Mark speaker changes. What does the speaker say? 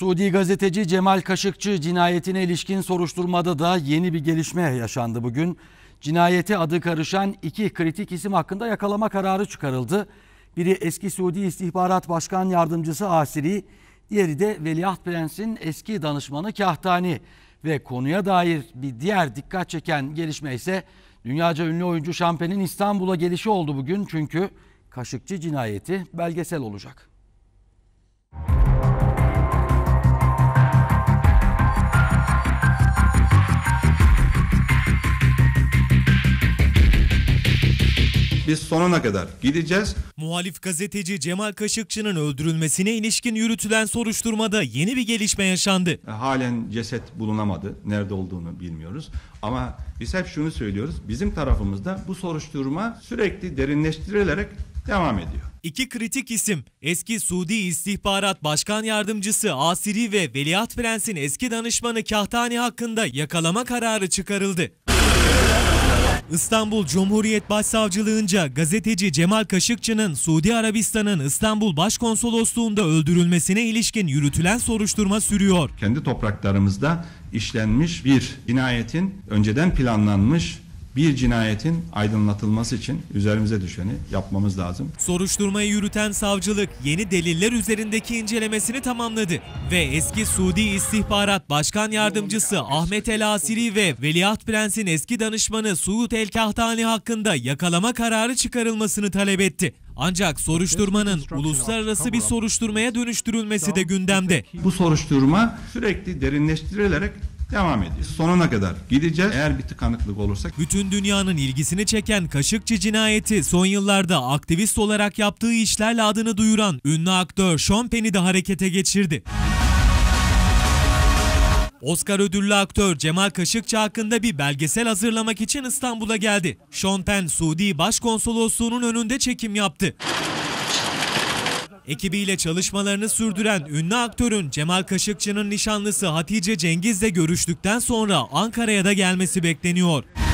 Speaker 1: Suudi gazeteci Cemal Kaşıkçı cinayetine ilişkin soruşturmada da yeni bir gelişme yaşandı bugün. Cinayete adı karışan iki kritik isim hakkında yakalama kararı çıkarıldı. Biri eski Suudi İstihbarat Başkan Yardımcısı Asiri, diğeri de Veliaht Prens'in eski danışmanı Kahtani. Ve konuya dair bir diğer dikkat çeken gelişme ise dünyaca ünlü oyuncu Şampen'in İstanbul'a gelişi oldu bugün. Çünkü Kaşıkçı cinayeti belgesel olacak.
Speaker 2: Biz
Speaker 3: sonuna kadar
Speaker 2: gideceğiz. Muhalif gazeteci Cemal Kaşıkçı'nın öldürülmesine ilişkin yürütülen soruşturmada yeni bir gelişme yaşandı. E, halen ceset bulunamadı. Nerede olduğunu bilmiyoruz.
Speaker 3: Ama biz hep şunu söylüyoruz. Bizim tarafımızda bu soruşturma sürekli derinleştirilerek
Speaker 2: devam ediyor. İki kritik isim eski Suudi İstihbarat Başkan Yardımcısı Asiri ve Veliaht Prens'in eski danışmanı Kahtani hakkında yakalama kararı çıkarıldı. İstanbul Cumhuriyet Başsavcılığınca gazeteci Cemal Kaşıkçı'nın Suudi Arabistan'ın İstanbul Başkonsolosluğunda öldürülmesine ilişkin yürütülen soruşturma sürüyor. Kendi topraklarımızda işlenmiş bir cinayetin
Speaker 3: önceden planlanmış bir cinayetin aydınlatılması için üzerimize düşeni yapmamız
Speaker 2: lazım. Soruşturmayı yürüten savcılık yeni deliller üzerindeki incelemesini tamamladı ve eski Suudi İstihbarat Başkan Yardımcısı Ahmet El Asiri ve Veliaht Prens'in eski danışmanı Suud El Kahtani hakkında yakalama kararı çıkarılmasını talep etti. Ancak soruşturmanın uluslararası bir soruşturmaya dönüştürülmesi de gündemde. Bu soruşturma sürekli derinleştirilerek devam ediyor. Sonuna kadar gideceğiz. Eğer bir tıkanıklık olursak. Bütün dünyanın ilgisini çeken Kaşıkçı cinayeti son yıllarda aktivist olarak yaptığı işlerle adını duyuran ünlü aktör Sean Penn'i de harekete geçirdi. Oscar ödüllü aktör Cemal Kaşıkçı hakkında bir belgesel hazırlamak için İstanbul'a geldi. Sean Penn, Suudi Başkonsolosluğu'nun önünde çekim yaptı. Ekibiyle çalışmalarını sürdüren ünlü aktörün Cemal Kaşıkçı'nın nişanlısı Hatice Cengiz'le görüştükten sonra Ankara'ya da gelmesi bekleniyor.